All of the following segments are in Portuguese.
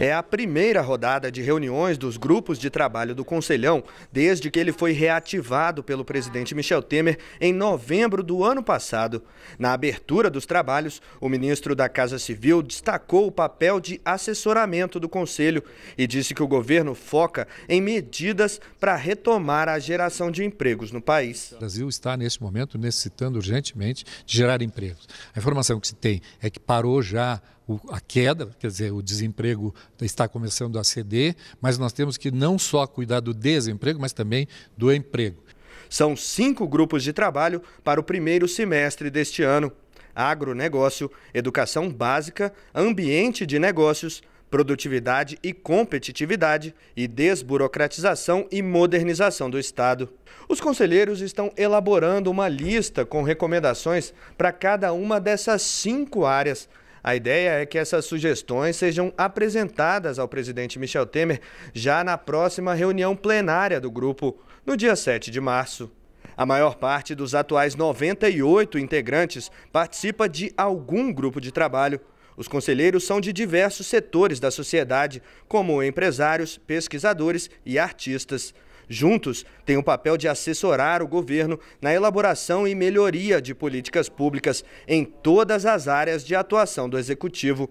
É a primeira rodada de reuniões dos grupos de trabalho do Conselhão desde que ele foi reativado pelo presidente Michel Temer em novembro do ano passado. Na abertura dos trabalhos, o ministro da Casa Civil destacou o papel de assessoramento do Conselho e disse que o governo foca em medidas para retomar a geração de empregos no país. O Brasil está, neste momento, necessitando urgentemente de gerar empregos. A informação que se tem é que parou já o, a queda, quer dizer, o desemprego está começando a ceder, mas nós temos que não só cuidar do desemprego, mas também do emprego. São cinco grupos de trabalho para o primeiro semestre deste ano: agronegócio, educação básica, ambiente de negócios, produtividade e competitividade e desburocratização e modernização do Estado. Os conselheiros estão elaborando uma lista com recomendações para cada uma dessas cinco áreas a ideia é que essas sugestões sejam apresentadas ao presidente Michel Temer já na próxima reunião plenária do grupo, no dia 7 de março. A maior parte dos atuais 98 integrantes participa de algum grupo de trabalho. Os conselheiros são de diversos setores da sociedade, como empresários, pesquisadores e artistas. Juntos, têm o papel de assessorar o governo na elaboração e melhoria de políticas públicas em todas as áreas de atuação do Executivo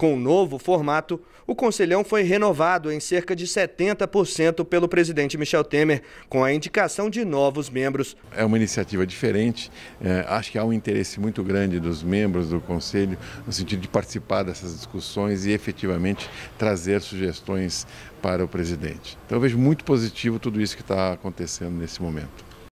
com o novo formato, o Conselhão foi renovado em cerca de 70% pelo presidente Michel Temer, com a indicação de novos membros. É uma iniciativa diferente, é, acho que há um interesse muito grande dos membros do Conselho no sentido de participar dessas discussões e efetivamente trazer sugestões para o presidente. Então eu vejo muito positivo tudo isso que está acontecendo nesse momento.